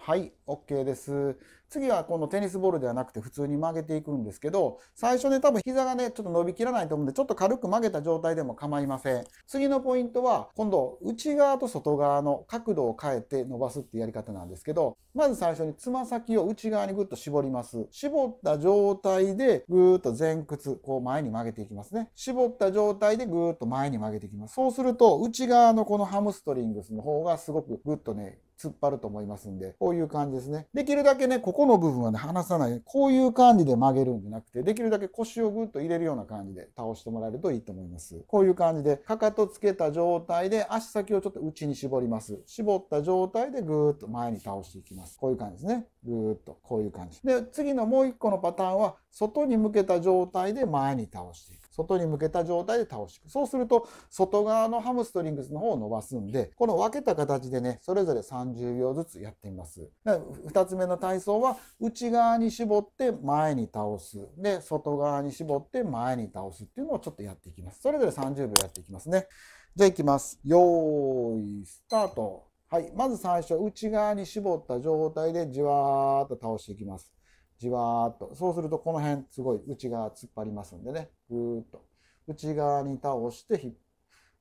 はい、OK です。次はこのテニスボールではなくて普通に曲げていくんですけど、最初ね、多分膝がね、ちょっと伸びきらないと思うんで、ちょっと軽く曲げた状態でも構いません。次のポイントは、今度、内側と外側の角度を変えて伸ばすっていうやり方なんですけど、まず最初につま先を内側にぐっと絞ります。絞った状態で、ぐーっと前屈、こう前に曲げていきますね。絞った状態でぐーっと前に曲げていきます。そうすると、内側のこのハムストリングスの方がすごくぐっとね、突っ張ると思いますんで、こういう感じですね。できるだけね、ここの部分はね、離さない。こういう感じで曲げるんじゃなくて、できるだけ腰をぐっと入れるような感じで倒してもらえるといいと思います。こういう感じで、かかとつけた状態で足先をちょっと内に絞ります。絞った状態でぐーっと前に倒していきます。こういう感じですね。ぐーっと、こういう感じ。で、次のもう一個のパターンは、外に向けた状態で前に倒していく。外に向けた状態で倒していく。そうすると、外側のハムストリングスの方を伸ばすんで、この分けた形でね、それぞれ30秒ずつやってみます。2つ目の体操は、内側に絞って前に倒す。で、外側に絞って前に倒すっていうのをちょっとやっていきます。それぞれ30秒やっていきますね。じゃあいきます。よーい、スタート。はい、まず最初、内側に絞った状態でじわーっと倒していきます。じわーっとそうするとこの辺すごい内側突っ張りますんでねぐーっと内側に倒して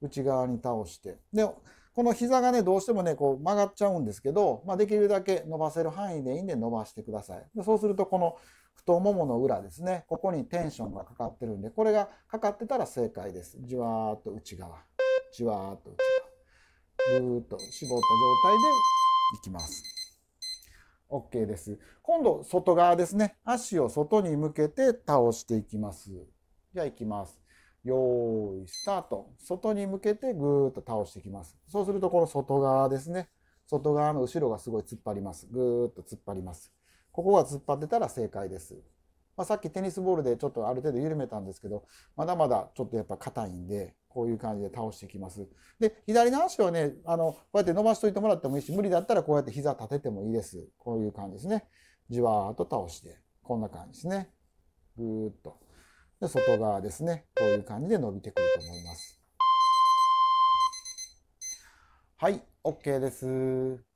内側に倒してでこの膝がねどうしてもねこう曲がっちゃうんですけど、まあ、できるだけ伸ばせる範囲でいいんで伸ばしてくださいでそうするとこの太ももの裏ですねここにテンションがかかってるんでこれがかかってたら正解ですじわーっと内側じわーっと内側ぐーっと絞った状態でいきます OK です。今度、外側ですね。足を外に向けて倒していきます。じゃあ、いきます。よーい、スタート。外に向けてぐーっと倒していきます。そうすると、この外側ですね。外側の後ろがすごい突っ張ります。ぐーっと突っ張ります。ここが突っ張ってたら正解です。まあ、さっきテニスボールでちょっとある程度緩めたんですけど、まだまだちょっとやっぱ硬いんで、こういう感じで倒していきます。で、左の足をね、あの、こうやって伸ばしといてもらってもいいし、無理だったらこうやって膝立ててもいいです。こういう感じですね。じわーっと倒して、こんな感じですね。ぐーっと。で、外側ですね。こういう感じで伸びてくると思います。はい、OK です。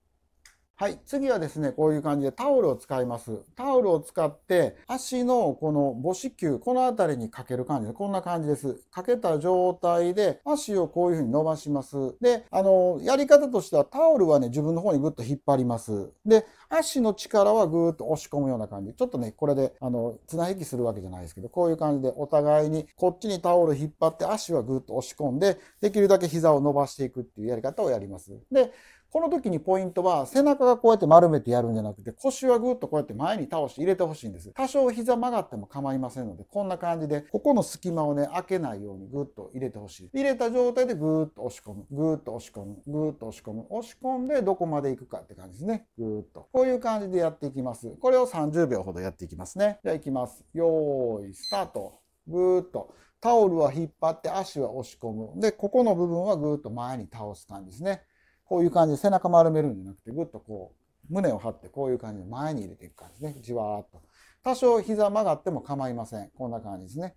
はい。次はですね、こういう感じでタオルを使います。タオルを使って、足のこの母子球、この辺りにかける感じで、こんな感じです。かけた状態で、足をこういう風に伸ばします。で、あの、やり方としてはタオルはね、自分の方にぐっと引っ張ります。で、足の力はぐーっと押し込むような感じ。ちょっとね、これで、あの、綱引きするわけじゃないですけど、こういう感じでお互いに、こっちにタオル引っ張って、足はぐーっと押し込んで、できるだけ膝を伸ばしていくっていうやり方をやります。で、この時にポイントは背中がこうやって丸めてやるんじゃなくて腰はぐっとこうやって前に倒して入れてほしいんです。多少膝曲がっても構いませんのでこんな感じでここの隙間をね開けないようにぐっと入れてほしい。入れた状態でぐーっと押し込む。ぐーっと押し込む。ぐーっと押し込む。押し込んでどこまで行くかって感じですね。ぐーっと。こういう感じでやっていきます。これを30秒ほどやっていきますね。じゃあ行きます。よーい、スタート。ぐーっと。タオルは引っ張って足は押し込む。で、ここの部分はぐーっと前に倒す感じですね。こういう感じで背中丸めるんじゃなくて、ぐっとこう、胸を張ってこういう感じで前に入れていく感じでね。じわーっと。多少膝曲がっても構いません。こんな感じですね。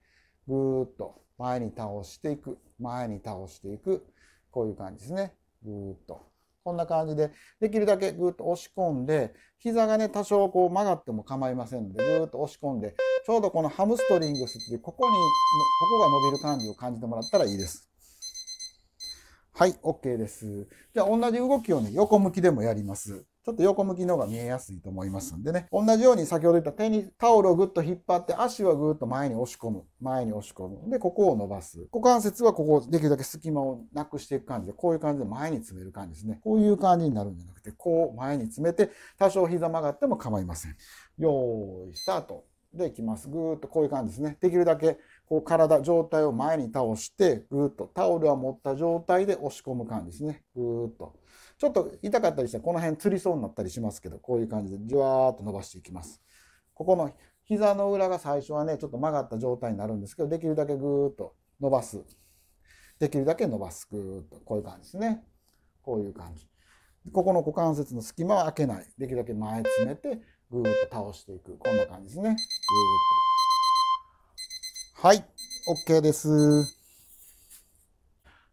ぐーっと前に倒していく。前に倒していく。こういう感じですね。ぐーっと。こんな感じで、できるだけぐーっと押し込んで、膝がね、多少こう曲がっても構いませんので、ぐーっと押し込んで、ちょうどこのハムストリングスっていう、ここに、ここが伸びる感じを感じてもらったらいいです。はい、OK です。じゃあ、同じ動きをね、横向きでもやります。ちょっと横向きの方が見えやすいと思いますんでね。同じように先ほど言った手にタオルをぐっと引っ張って足はぐっと前に押し込む。前に押し込む。で、ここを伸ばす。股関節はここをできるだけ隙間をなくしていく感じで、こういう感じで前に詰める感じですね。こういう感じになるんじゃなくて、こう前に詰めて、多少膝曲がっても構いません。よーい、スタート。で、いきます。ぐーっとこういう感じですね。できるだけこう体、状態を前に倒して、ぐーっと、タオルは持った状態で押し込む感じですね。ぐーっと。ちょっと痛かったりしたら、この辺つりそうになったりしますけど、こういう感じで、じわーっと伸ばしていきます。ここの膝の裏が最初はね、ちょっと曲がった状態になるんですけど、できるだけぐーっと伸ばす。できるだけ伸ばす。ぐーっと。こういう感じですね。こういう感じ。ここの股関節の隙間は開けない。できるだけ前詰めて、ぐーっと倒していく。こんな感じですね。ぐーっと。はい、OK です。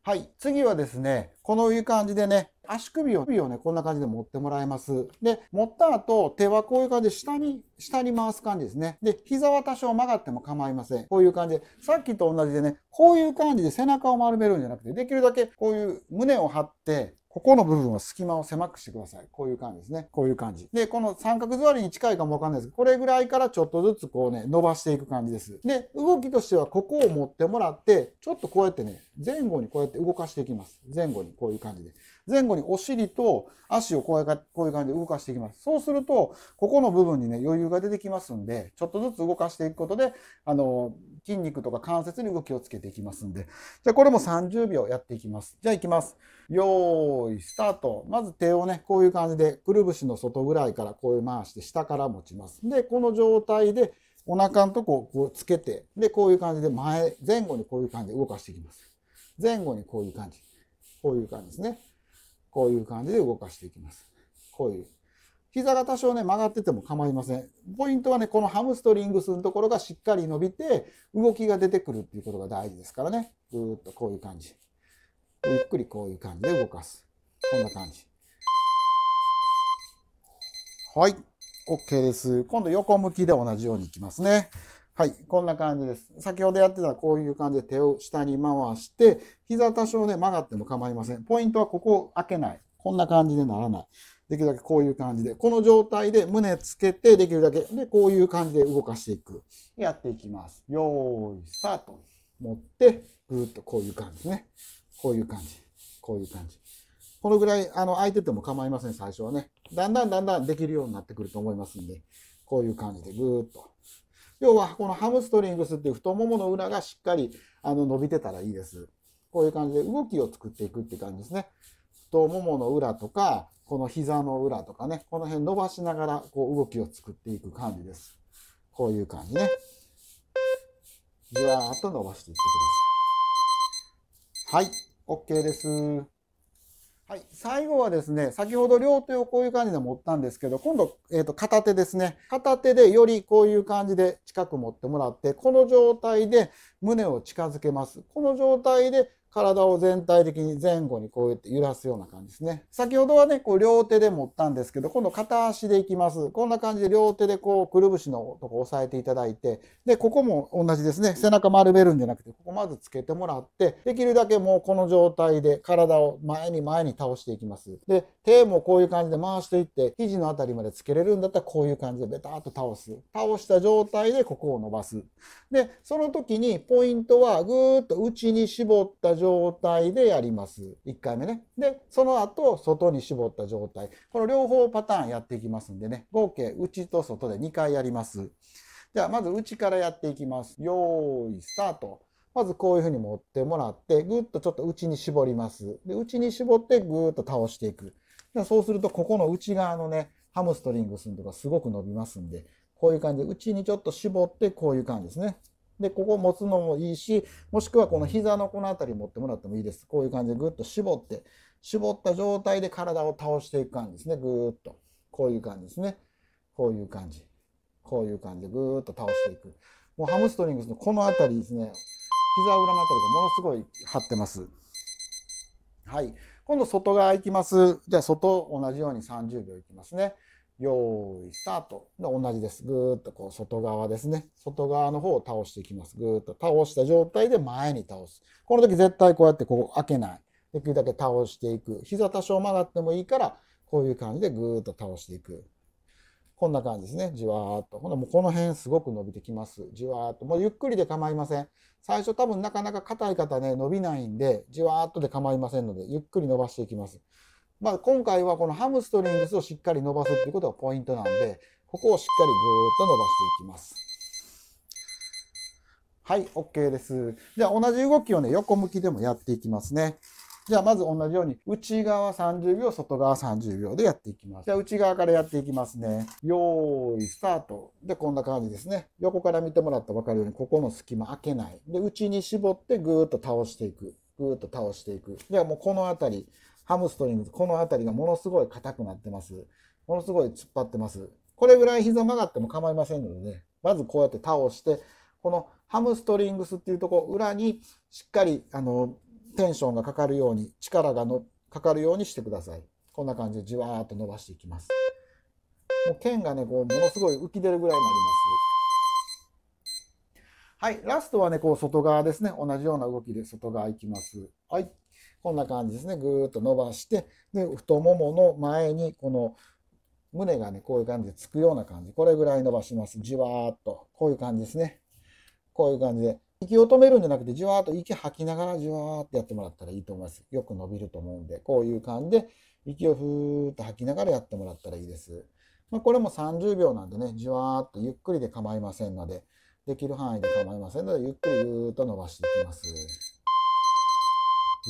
はい、次はですね、このいう感じでね、足首を首をね、こんな感じで持ってもらいます。で、持った後、手はこういう感じで下に、下に回す感じですね。で、膝は多少曲がっても構いません。こういう感じで、さっきと同じでね、こういう感じで背中を丸めるんじゃなくて、できるだけこういう胸を張って、ここの部分は隙間を狭くしてください。こういう感じですね。こういう感じ。で、この三角座りに近いかもわかんないですけど、これぐらいからちょっとずつこうね、伸ばしていく感じです。で、動きとしてはここを持ってもらって、ちょっとこうやってね、前後にこうやって動かしていきます。前後にこういう感じで。前後にお尻と足をこういう感じで動かしていきます。そうすると、ここの部分にね、余裕が出てきますんで、ちょっとずつ動かしていくことで、あの、筋肉とか関節に動きをつけていきますんで。じゃあ、これも30秒やっていきます。じゃあ、いきます。よーい、スタート。まず手をね、こういう感じで、くるぶしの外ぐらいからこういう回して、下から持ちます。で、この状態で、お腹のとこをこうつけて、で、こういう感じで前、前後にこういう感じで動かしていきます。前後にこういう感じ。こういう感じですね。こういう感じで動かしていきます。こういう。膝が多少ね曲がってても構いません。ポイントはね、このハムストリングスのところがしっかり伸びて、動きが出てくるっていうことが大事ですからね。ぐーっとこういう感じ。ゆっくりこういう感じで動かす。こんな感じ。はい。OK です。今度横向きで同じようにいきますね。はい、こんな感じです。先ほどやってたこういう感じで手を下に回して、膝多少ね、曲がっても構いません。ポイントはここを開けない。こんな感じでならない。できるだけこういう感じで、この状態で胸つけて、できるだけ、で、こういう感じで動かしていく。やっていきます。よーい、スタート。持って、ぐーっとこういう感じですね。こういう感じ。こういう感じ。このぐらい、あの、空いてても構いません、最初はね。だんだんだんだんできるようになってくると思いますんで、こういう感じでぐーっと。要はこのハムストリングスっていう太ももの裏がしっかりあの伸びてたらいいです。こういう感じで動きを作っていくって感じですね。太ももの裏とか、この膝の裏とかね、この辺伸ばしながらこう動きを作っていく感じです。こういう感じね。じわーっと伸ばしていってください。はい、OK です。はい、最後はですね、先ほど両手をこういう感じで持ったんですけど、今度、えー、と片手ですね。片手でよりこういう感じで近く持ってもらって、この状態で胸を近づけます。この状態で体を全体的に前後にこうやって揺らすような感じですね。先ほどはね、こう両手で持ったんですけど、今度片足でいきます。こんな感じで両手でこうくるぶしのとこ押さえていただいて、で、ここも同じですね。背中丸めるんじゃなくて、ここまずつけてもらって、できるだけもうこの状態で体を前に前に倒していきます。で、手もこういう感じで回していって、肘のあたりまでつけれるんだったらこういう感じでベターっと倒す。倒した状態でここを伸ばす。で、その時にポイントはぐーっと内に絞った状態でやります。1回目ね。で、その後、外に絞った状態。この両方パターンやっていきますんでね。合計、内と外で2回やります。じゃあ、まず内からやっていきます。よーい、スタート。まずこういうふうに持ってもらって、ぐっとちょっと内に絞ります。で、内に絞ってぐーっと倒していく。そうすると、ここの内側のね、ハムストリングスのとかすごく伸びますんで、こういう感じで、内にちょっと絞って、こういう感じですね。でここを持つのもいいしもしくはこの膝のこの辺り持ってもらってもいいですこういう感じでぐっと絞って絞った状態で体を倒していく感じですねぐーっとこういう感じですねこういう感じこういう感じでぐーっと倒していくもうハムストリングスのこの辺りですね膝裏の辺りがものすごい張ってますはい今度外側行きますじゃあ外同じように30秒いきますねよーい、スタート。で、同じです。ぐーっとこう、外側ですね。外側の方を倒していきます。ぐーっと倒した状態で前に倒す。この時絶対こうやってここ開けない。できるだけ倒していく。膝多少曲がってもいいから、こういう感じでぐーっと倒していく。こんな感じですね。じわーっと。ほんもうこの辺すごく伸びてきます。じわーっと。もうゆっくりで構いません。最初多分なかなか硬い方ね、伸びないんで、じわーっとで構いませんので、ゆっくり伸ばしていきます。まあ、今回はこのハムストリングスをしっかり伸ばすっていうことがポイントなんで、ここをしっかりぐーっと伸ばしていきます。はい、OK です。じゃあ同じ動きをね、横向きでもやっていきますね。じゃあまず同じように内側30秒、外側30秒でやっていきます。じゃあ内側からやっていきますね。よーい、スタート。で、こんな感じですね。横から見てもらったら分かるように、ここの隙間開けない。で、内に絞ってぐーっと倒していく。ぐーっと倒していく。ではもうこの辺り、ハムストリング、この辺りがものすごい硬くなってます。ものすごい突っ張ってます。これぐらい膝曲がっても構いませんのでね、まずこうやって倒して、このハムストリングスっていうとこ、裏にしっかりあのテンションがかかるように、力がのかかるようにしてください。こんな感じでじわーっと伸ばしていきます。もう剣がね、こうものすごい浮き出るぐらいになります。はい、ラストはね、こう外側ですね。同じような動きで外側いきます。はい。こんな感じですね。ぐーっと伸ばして、で、太ももの前に、この胸がね、こういう感じでつくような感じ。これぐらい伸ばします。じわーっと。こういう感じですね。こういう感じで。息を止めるんじゃなくて、じわーっと息吐きながら、じわーっとやってもらったらいいと思います。よく伸びると思うんで、こういう感じで、息をふーっと吐きながらやってもらったらいいです。まあ、これも30秒なんでね、じわーっとゆっくりで構いませんので、できる範囲で構いませんので、ゆっくりぐーっと伸ばしていきます。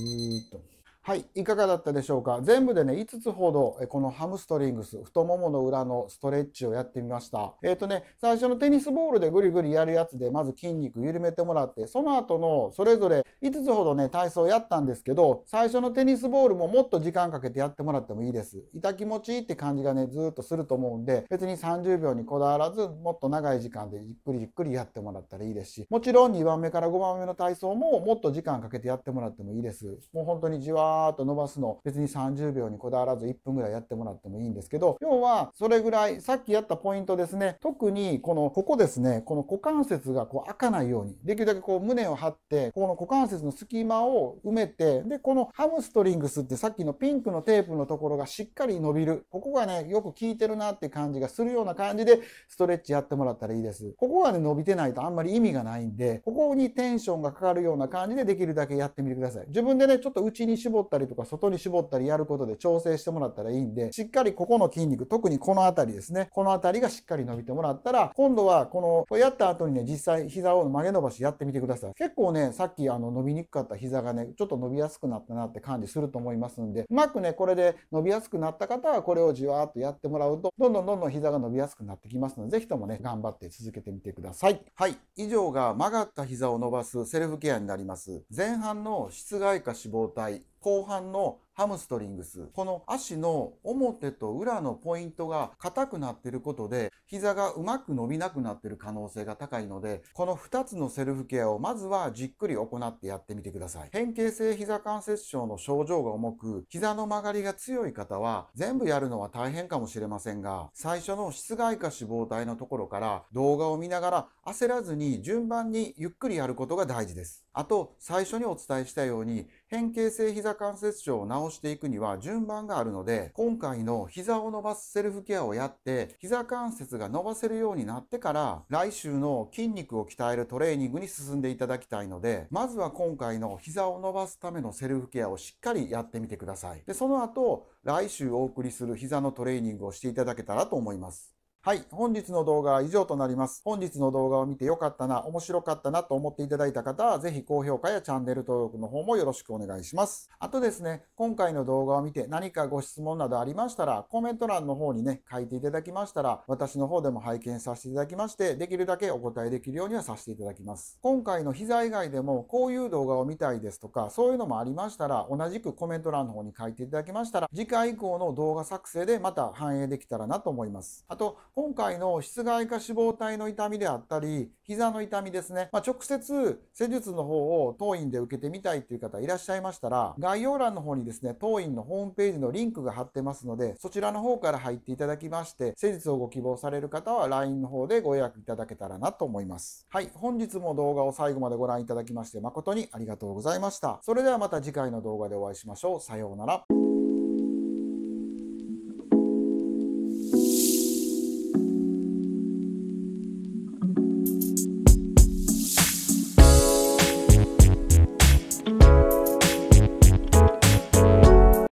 Listo. はい、いかがだったでしょうか。全部でね、5つほど、このハムストリングス、太ももの裏のストレッチをやってみました。えっ、ー、とね、最初のテニスボールでぐりぐりやるやつで、まず筋肉緩めてもらって、その後のそれぞれ5つほどね、体操やったんですけど、最初のテニスボールももっと時間かけてやってもらってもいいです。痛気持ちいいって感じがね、ずっとすると思うんで、別に30秒にこだわらず、もっと長い時間でゆっくりゆっくりやってもらったらいいですし、もちろん2番目から5番目の体操ももっと時間かけてやってもらってもいいです。もう本当にじわーっと伸ばすの別に30秒にこだわらず1分ぐらいやってもらってもいいんですけど要はそれぐらいさっきやったポイントですね特にこのここですねこの股関節がこう開かないようにできるだけこう胸を張ってこの股関節の隙間を埋めてでこのハムストリングスってさっきのピンクのテープのところがしっかり伸びるここがねよく効いてるなって感じがするような感じでストレッチやってもらったらいいですここがね伸びてないとあんまり意味がないんでここにテンションがかかるような感じでできるだけやってみてください自分でねちょっと内に絞絞ったりとか外に絞ったりやることで調整してもらったらいいんでしっかりここの筋肉特にこの辺りですねこの辺りがしっかり伸びてもらったら今度はこのこやった後にね実際膝を曲げ伸ばしやってみてください結構ねさっきあの伸びにくかった膝がねちょっと伸びやすくなったなって感じすると思いますんでうまくねこれで伸びやすくなった方はこれをじわーっとやってもらうとどんどんどんどん膝が伸びやすくなってきますので是非ともね頑張って続けてみてくださいはい以上が曲がった膝を伸ばすセルフケアになります前半の室外化脂肪体後半のハムストリングス。この足の表と裏のポイントが硬くなってることで、膝がうまく伸びなくなってる可能性が高いので、この2つのセルフケアをまずはじっくり行ってやってみてください。変形性膝関節症の症状が重く、膝の曲がりが強い方は、全部やるのは大変かもしれませんが、最初の室外化脂肪体のところから動画を見ながら焦らずに順番にゆっくりやることが大事です。あと、最初にお伝えしたように、変形性膝関節症を治していくには順番があるので、今回の膝を伸ばすセルフケアをやって、膝関節が伸ばせるようになってから、来週の筋肉を鍛えるトレーニングに進んでいただきたいので、まずは今回の膝を伸ばすためのセルフケアをしっかりやってみてください。で、その後、来週お送りする膝のトレーニングをしていただけたらと思います。はい、本日の動画は以上となります。本日の動画を見て良かったな、面白かったなと思っていただいた方は、ぜひ高評価やチャンネル登録の方もよろしくお願いします。あとですね、今回の動画を見て何かご質問などありましたら、コメント欄の方にね、書いていただきましたら、私の方でも拝見させていただきまして、できるだけお答えできるようにはさせていただきます。今回の膝以外でも、こういう動画を見たいですとか、そういうのもありましたら、同じくコメント欄の方に書いていただきましたら、次回以降の動画作成でまた反映できたらなと思います。あと、今回の室外化脂肪体の痛みであったり、膝の痛みですね。まあ、直接施術の方を当院で受けてみたいっていう方いらっしゃいましたら、概要欄の方にですね、当院のホームページのリンクが貼ってますので、そちらの方から入っていただきまして、施術をご希望される方は LINE の方でご予約いただけたらなと思います。はい、本日も動画を最後までご覧いただきまして誠にありがとうございました。それではまた次回の動画でお会いしましょう。さようなら。